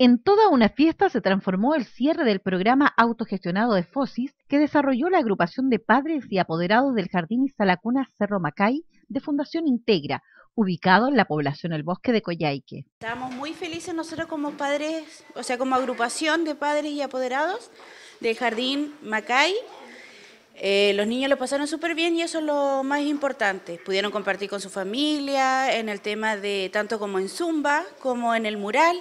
En toda una fiesta se transformó el cierre del programa autogestionado de FOSIS que desarrolló la agrupación de padres y apoderados del Jardín y Salacuna Cerro Macay de Fundación Integra, ubicado en la población El Bosque de Coyhaique. Estamos muy felices nosotros como padres, o sea, como agrupación de padres y apoderados del Jardín Macay. Eh, los niños lo pasaron súper bien y eso es lo más importante. Pudieron compartir con su familia en el tema de tanto como en Zumba como en el mural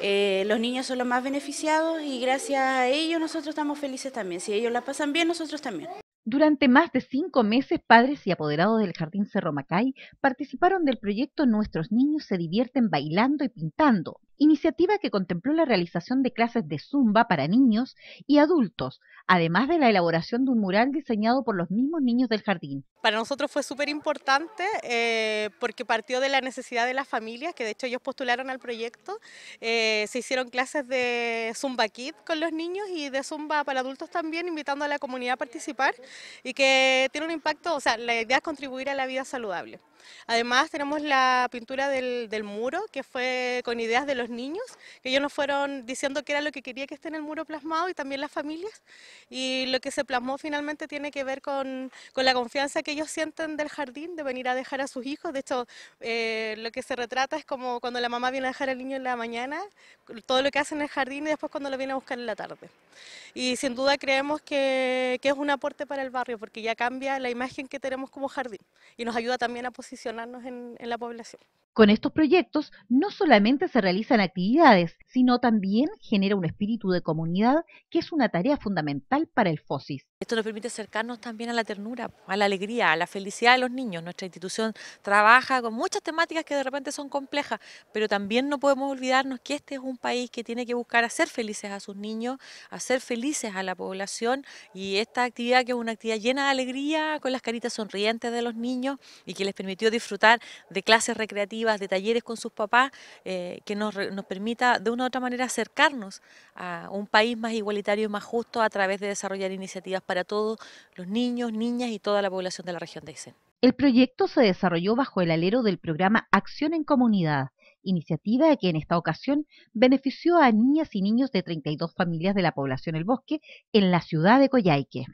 eh, los niños son los más beneficiados y gracias a ellos nosotros estamos felices también. Si ellos la pasan bien, nosotros también. Durante más de cinco meses, padres y apoderados del Jardín Cerro Macay participaron del proyecto Nuestros niños se divierten bailando y pintando, iniciativa que contempló la realización de clases de zumba para niños y adultos, además de la elaboración de un mural diseñado por los mismos niños del jardín. Para nosotros fue súper importante eh, porque partió de la necesidad de las familias, que de hecho ellos postularon al proyecto, eh, se hicieron clases de zumba kit con los niños y de zumba para adultos también, invitando a la comunidad a participar y que tiene un impacto, o sea, la idea es contribuir a la vida saludable. Además tenemos la pintura del, muro, que fue con ideas de los niños, que ellos nos fueron diciendo qué era lo que quería que esté en el muro plasmado y también las familias. Y lo que se plasmó finalmente tiene que ver con, con la confianza que ellos sienten del jardín, de venir a dejar a sus hijos. De hecho, eh, lo que se retrata es como cuando la mamá viene a dejar al niño en la mañana, todo lo que hace en el jardín y después cuando lo viene a buscar en la tarde. Y sin duda creemos que, que es un aporte para el barrio, porque ya cambia la imagen que tenemos como jardín y nos ayuda también a posicionar en, en la población. Con estos proyectos no solamente se realizan actividades, sino también genera un espíritu de comunidad que es una tarea fundamental para el FOSIS nos permite acercarnos también a la ternura, a la alegría, a la felicidad de los niños. Nuestra institución trabaja con muchas temáticas que de repente son complejas, pero también no podemos olvidarnos que este es un país que tiene que buscar hacer felices a sus niños, hacer felices a la población y esta actividad que es una actividad llena de alegría, con las caritas sonrientes de los niños y que les permitió disfrutar de clases recreativas, de talleres con sus papás, eh, que nos permita de una u otra manera acercarnos a un país más igualitario y más justo a través de desarrollar iniciativas para todos los niños, niñas y toda la población de la región de Aysén. El proyecto se desarrolló bajo el alero del programa Acción en Comunidad, iniciativa que en esta ocasión benefició a niñas y niños de 32 familias de la población El Bosque en la ciudad de Coyhaique.